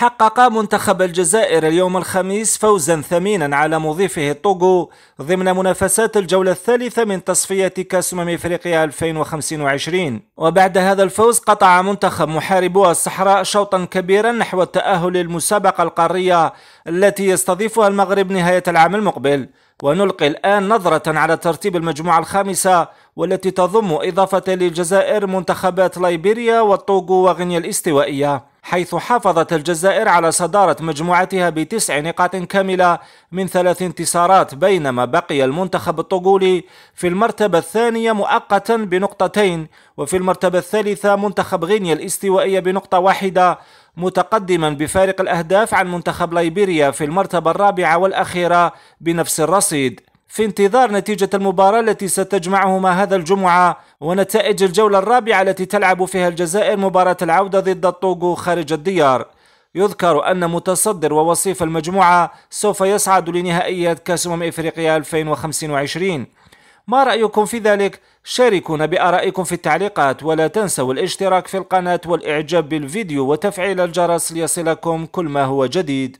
حقق منتخب الجزائر اليوم الخميس فوزا ثمينا على مضيفه طوغو ضمن منافسات الجولة الثالثة من تصفية كأس أمم إفريقيا 2025 وبعد هذا الفوز قطع منتخب محاربو الصحراء شوطا كبيرا نحو التأهل للمسابقة القارية التي يستضيفها المغرب نهاية العام المقبل ونلقي الآن نظرة على ترتيب المجموعة الخامسة والتي تضم إضافة للجزائر منتخبات ليبيريا والطوغو وغينيا الاستوائية حيث حافظت الجزائر على صدارة مجموعتها بتسع نقاط كاملة من ثلاث انتصارات بينما بقي المنتخب الطغولي في المرتبة الثانية مؤقتا بنقطتين وفي المرتبة الثالثة منتخب غينيا الاستوائية بنقطة واحدة متقدما بفارق الأهداف عن منتخب ليبيريا في المرتبة الرابعة والأخيرة بنفس الرصيد في انتظار نتيجة المباراة التي ستجمعهما هذا الجمعة ونتائج الجولة الرابعة التي تلعب فيها الجزائر مباراة العودة ضد الطوغو خارج الديار يذكر أن متصدر ووصيف المجموعة سوف يصعد لنهائيات كأس أمم إفريقيا 2025 ما رأيكم في ذلك؟ شاركونا بآرائكم في التعليقات ولا تنسوا الاشتراك في القناة والإعجاب بالفيديو وتفعيل الجرس ليصلكم كل ما هو جديد